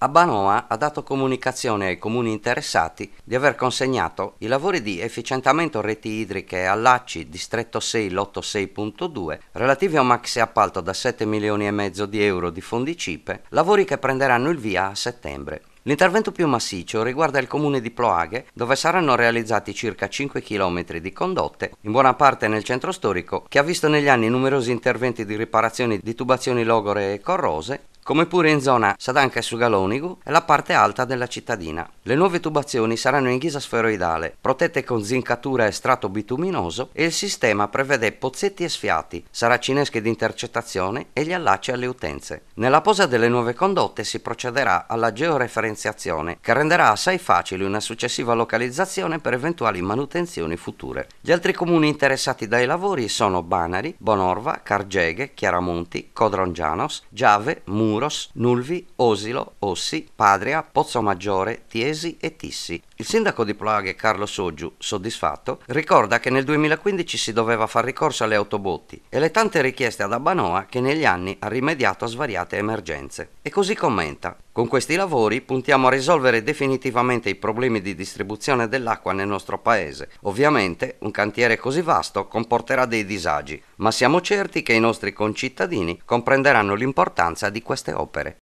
Abbanoa ha dato comunicazione ai comuni interessati di aver consegnato i lavori di efficientamento reti idriche all'ACI distretto 6, lotto 6.2, relativi a un maxi appalto da 7 milioni e mezzo di euro di fondi CIPE, lavori che prenderanno il via a settembre. L'intervento più massiccio riguarda il comune di Ploaghe, dove saranno realizzati circa 5 km di condotte, in buona parte nel centro storico, che ha visto negli anni numerosi interventi di riparazioni di tubazioni logore e corrose, come pure in zona Sadanca e Sugalonigu e la parte alta della cittadina. Le nuove tubazioni saranno in ghisa sferoidale, protette con zincatura e strato bituminoso e il sistema prevede pozzetti e sfiati, saracinesche di intercettazione e gli allacci alle utenze. Nella posa delle nuove condotte si procederà alla georeferenziazione, che renderà assai facile una successiva localizzazione per eventuali manutenzioni future. Gli altri comuni interessati dai lavori sono Banari, Bonorva, Cargeghe, Chiaramonti, Codrongianos, Giave, Muro, Muros, Nulvi, Osilo, Ossi, Padria, Pozzomaggiore, Tiesi e Tissi, il sindaco di Ploaghe, Carlo Soggiu, soddisfatto, ricorda che nel 2015 si doveva far ricorso alle autobotti e le tante richieste ad Abanoa che negli anni ha rimediato a svariate emergenze. E così commenta: con questi lavori puntiamo a risolvere definitivamente i problemi di distribuzione dell'acqua nel nostro paese. Ovviamente un cantiere così vasto comporterà dei disagi, ma siamo certi che i nostri concittadini comprenderanno l'importanza di queste opere.